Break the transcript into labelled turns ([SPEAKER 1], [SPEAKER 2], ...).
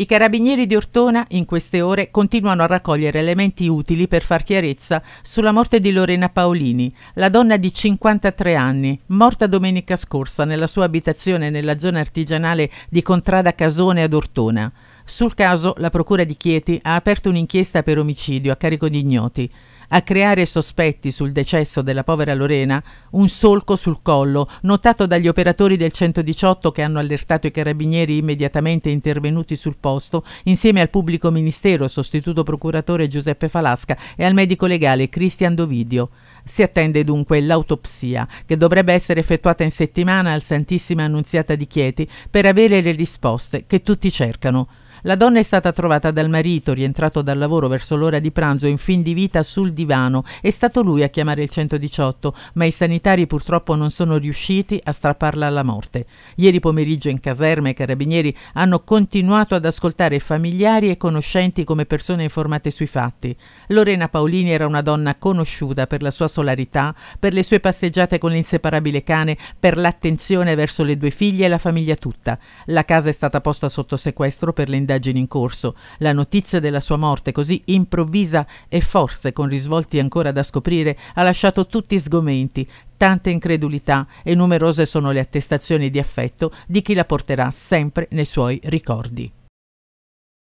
[SPEAKER 1] I carabinieri di Ortona in queste ore continuano a raccogliere elementi utili per far chiarezza sulla morte di Lorena Paolini, la donna di 53 anni, morta domenica scorsa nella sua abitazione nella zona artigianale di Contrada Casone ad Ortona. Sul caso la Procura di Chieti ha aperto un'inchiesta per omicidio a carico di ignoti. A creare sospetti sul decesso della povera Lorena, un solco sul collo, notato dagli operatori del 118 che hanno allertato i carabinieri immediatamente intervenuti sul posto, insieme al pubblico ministero, sostituto procuratore Giuseppe Falasca e al medico legale Cristian Dovidio. Si attende dunque l'autopsia, che dovrebbe essere effettuata in settimana al Santissima Annunziata di Chieti per avere le risposte che tutti cercano. La donna è stata trovata dal marito, rientrato dal lavoro verso l'ora di pranzo, in fin di vita sul divano. È stato lui a chiamare il 118, ma i sanitari purtroppo non sono riusciti a strapparla alla morte. Ieri pomeriggio in caserma i carabinieri hanno continuato ad ascoltare familiari e conoscenti come persone informate sui fatti. Lorena Paolini era una donna conosciuta per la sua solarità, per le sue passeggiate con l'inseparabile cane, per l'attenzione verso le due figlie e la famiglia tutta. La casa è stata posta sotto sequestro per le indagini in corso. La notizia della sua morte così improvvisa e forse con risvolti ancora da scoprire ha lasciato tutti sgomenti, tante incredulità e numerose sono le attestazioni di affetto di chi la porterà sempre nei suoi ricordi.